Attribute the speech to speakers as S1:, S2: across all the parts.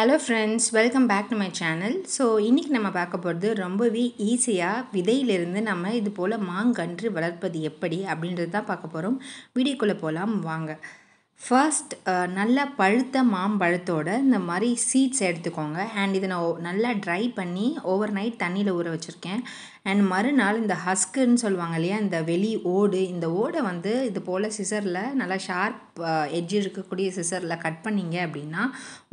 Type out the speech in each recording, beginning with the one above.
S1: hello friends welcome back to my channel so இன்றைக்கி நம்ம பார்க்க போகிறது ரொம்பவே ஈஸியாக விதையிலிருந்து நம்ம இது போல் மாங்கன்று வளர்ப்பது எப்படி அப்படின்றது தான் பார்க்க போகிறோம் வீடியோக்குள்ளே போகலாம் வாங்க ஃபர்ஸ்ட் uh, நல்லா பழுத்த மாம்பழத்தோட இந்த மாதிரி சீட்ஸ் எடுத்துக்கோங்க அண்ட் இதை நான் நல்லா ட்ரை பண்ணி ஓவர் நைட் தண்ணியில் ஊற வச்சுருக்கேன் அண்ட் மறுநாள் இந்த ஹஸ்க்குன்னு சொல்லுவாங்க இல்லையா இந்த வெளி ஓடு இந்த ஓடை வந்து இது போல் சிசரில் நல்லா ஷார்ப் எட்ஜ் uh, இருக்கக்கூடிய சிசரில் கட் பண்ணிங்க அப்படின்னா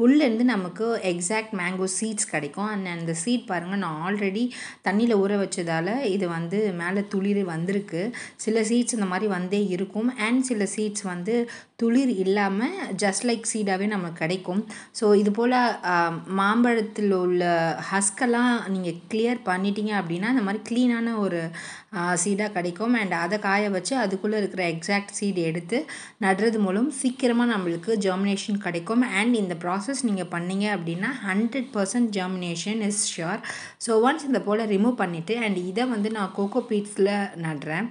S1: உள்ளேருந்து நமக்கு எக்ஸாக்ட் மேங்கோ சீட்ஸ் கிடைக்கும் அண்ட் அந்த சீட் பாருங்கள் நான் ஆல்ரெடி தண்ணியில் ஊற வச்சதால் இது வந்து மேலே துளிர் வந்திருக்கு சில சீட்ஸ் இந்த மாதிரி வந்தே இருக்கும் அண்ட் சில சீட்ஸ் வந்து துளிர் இல்லாமல் ஜஸ்ட் லைக் சீடாகவே நமக்கு கிடைக்கும் ஸோ இது போல் மாம்பழத்தில் உள்ள ஹஸ்கெல்லாம் நீங்கள் கிளியர் பண்ணிட்டீங்க அப்படின்னா இந்த மாதிரி க்ளீனான ஒரு சீடாக கிடைக்கும் அண்ட் அதை காய வச்சு அதுக்குள்ளே இருக்கிற எக்ஸாக்ட் சீடு எடுத்து நடுறது மூலம் சீக்கிரமாக நம்மளுக்கு ஜெர்மினேஷன் கிடைக்கும் அண்ட் இந்த ப்ராசஸ் நீங்கள் பண்ணீங்க அப்படின்னா hundred percent germination is sure so once இந்த போல் ரிமூவ் பண்ணிவிட்டு அண்ட் இதை வந்து நான் கோகோ பீட்ஸில் நடுறேன்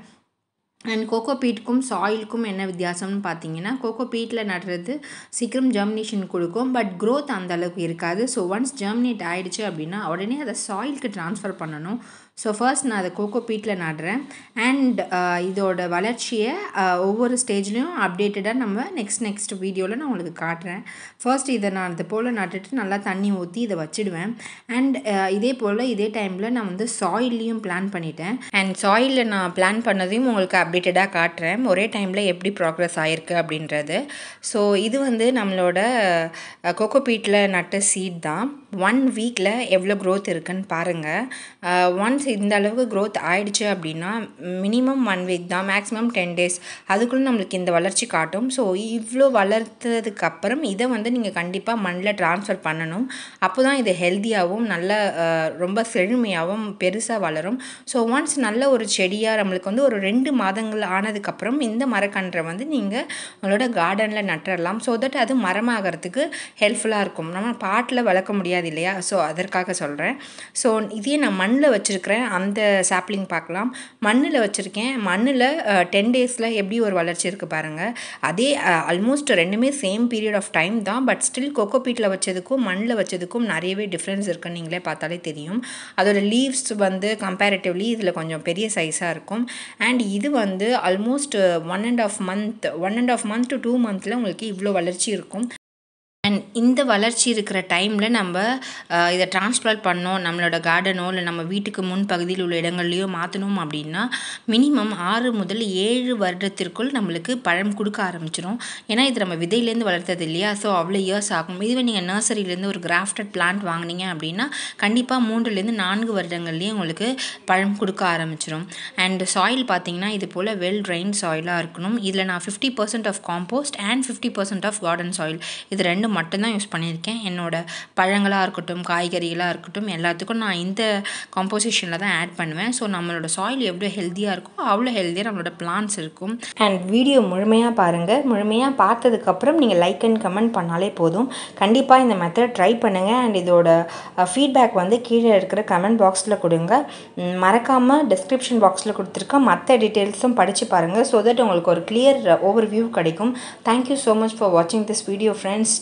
S1: அண்ட் கோகோ பீட்டுக்கும் சாயிலுக்கும் என்ன வித்தியாசம்னு பார்த்தீங்கன்னா கோகோ பீட்டில் நடுறது சீக்கிரம் ஜெர்மினேஷன் கொடுக்கும் பட் க்ரோத் அந்தளவுக்கு இருக்காது ஸோ ஒன்ஸ் ஜெர்மினேட் ஆகிடுச்சு அப்படின்னா உடனே அதை சாயிலுக்கு ட்ரான்ஸ்ஃபர் பண்ணணும் ஸோ ஃபர்ஸ்ட் நான் அதை கோகோ பீட்டில் நாடுறேன் அண்ட் uh, இதோட வளர்ச்சியை uh, ஒவ்வொரு ஸ்டேஜ்லேயும் அப்டேட்டடாக நம்ம நெக்ஸ்ட் நெக்ஸ்ட் வீடியோவில் நான் உங்களுக்கு காட்டுறேன் ஃபர்ஸ்ட் இதை நான் அது போல் நட்டுட்டு நல்லா தண்ணி ஊற்றி இதை வச்சுடுவேன் அண்ட் uh, இதே போல் இதே டைமில் நான் வந்து சாயில்லையும் பிளான் பண்ணிட்டேன் அண்ட் சாயிலில் நான் பிளான் பண்ணதையும் உங்களுக்கு அப்டேட்டடாக காட்டுறேன் ஒரே டைமில் எப்படி ப்ராக்ரஸ் ஆகிருக்கு அப்படின்றது ஸோ இது வந்து நம்மளோட பீட்டில் நட்ட சீட் தான் ஒன் வீக்கில் எவ்வளோ க்ரோத் இருக்குதுன்னு பாருங்கள் ஒன்ஸ் இந்த அளவுக்கு க்ரோத் ஆயிடுச்சு அப்படின்னா மினிமம் ஒன் வீக் தான் மேக்ஸிமம் டென் டேஸ் அதுக்குள்ளே நம்மளுக்கு இந்த வளர்ச்சி காட்டும் ஸோ இவ்வளோ வளர்த்ததுக்கப்புறம் இதை வந்து நீங்கள் கண்டிப்பாக மண்ணில் ட்ரான்ஸ்ஃபர் பண்ணணும் அப்போ தான் இது ஹெல்த்தியாகவும் நல்ல ரொம்ப செழுமையாகவும் பெருசாக வளரும் ஸோ ஒன்ஸ் நல்ல ஒரு செடியாக நம்மளுக்கு வந்து ஒரு ரெண்டு மாதங்கள் ஆனதுக்கப்புறம் இந்த மரக்கன்றை வந்து நீங்கள் உங்களோட கார்டனில் நட்டுறலாம் ஸோ தட் அது மரமாகிறதுக்கு ஹெல்ப்ஃபுல்லாக இருக்கும் நம்ம பாட்டில் வளர்க்க முடியாது கிடையாது இல்லையா ஸோ அதற்காக சொல்கிறேன் ஸோ இதே நான் மண்ணில் வச்சுருக்கிறேன் அந்த சாப்ளிங் பார்க்கலாம் மண்ணில் வச்சுருக்கேன் மண்ணில் டென் டேஸில் எப்படி ஒரு வளர்ச்சி இருக்குது பாருங்கள் அதே ஆல்மோஸ்ட் ரெண்டுமே சேம் பீரியட் ஆஃப் டைம் தான் பட் ஸ்டில் கொக்கோ பீட்டில் வச்சதுக்கும் மண்ணில் வச்சதுக்கும் நிறையவே டிஃப்ரென்ஸ் இருக்குன்னு நீங்களே பார்த்தாலே தெரியும் அதோடய லீவ்ஸ் வந்து கம்பேரிட்டிவ்லி இதில் கொஞ்சம் பெரிய சைஸாக இருக்கும் அண்ட் இது வந்து almost one and half month one and half month to two மந்த்தில் உங்களுக்கு இவ்வளோ வளர்ச்சி இருக்கும் அண்ட் இந்த வளர்ச்சி இருக்கிற டைமில் நம்ம இதை டிரான்ஸ்பிளான்ட் பண்ணோம் நம்மளோட கார்டனோ இல்லை நம்ம வீட்டுக்கு முன் பகுதியில் உள்ள இடங்கள்லையோ மாற்றணும் அப்படின்னா மினிமம் ஆறு முதல் ஏழு வருடத்திற்குள் நம்மளுக்கு பழம் கொடுக்க ஆரம்பிச்சிடும் ஏன்னா இது நம்ம விதையிலேருந்து வளர்த்தது இல்லையா ஸோ அவ்வளோ இயர்ஸ் ஆகும் இதுவே நீங்கள் நர்சரியிலேருந்து ஒரு கிராஃப்டட் பிளான்ட் வாங்கினீங்க அப்படின்னா கண்டிப்பாக மூன்றுலேருந்து நான்கு வருடங்கள்லேயும் உங்களுக்கு பழம் கொடுக்க ஆரம்பிச்சிடும் அண்ட் சாயில் பார்த்தீங்கன்னா இது போல் வெல் ட்ரைன் சாயிலாக இருக்கணும் இதில் நான் fifty percent of compost and fifty percent of garden soil இது ரெண்டு மட்டும்தான் யூஸ் பண்ணியிருக்கேன் என்னோடய பழங்களாக இருக்கட்டும் காய்கறிகளாக இருக்கட்டும் எல்லாத்துக்கும் நான் இந்த காம்போசிஷனில் தான் ஆட் பண்ணுவேன் ஸோ நம்மளோட சாயில் எவ்வளோ ஹெல்த்தியாக இருக்கோ அவ்வளோ ஹெல்த்தியாக நம்மளோட பிளான்ஸ் இருக்கும் அண்ட் வீடியோ முழுமையாக பாருங்கள் முழுமையாக பார்த்ததுக்கப்புறம் நீங்கள் லைக் அண்ட் கமெண்ட் பண்ணாலே போதும் கண்டிப்பாக இந்த மெத்தட் ட்ரை பண்ணுங்கள் அண்ட் இதோட ஃபீட்பேக் வந்து கீழே இருக்கிற கமெண்ட் பாக்ஸில் கொடுங்க மறக்காமல் டிஸ்கிரிப்ஷன் பாக்ஸில் கொடுத்துருக்க மற்ற டீட்டெயில்ஸும் படித்து பாருங்கள் ஸோ தட் உங்களுக்கு ஒரு கிளியர் ஓவர் வியூ கிடைக்கும் தேங்க்யூ ஸோ மச் ஃபார் வாட்சிங் திஸ் வீடியோ ஃப்ரெண்ட்ஸ்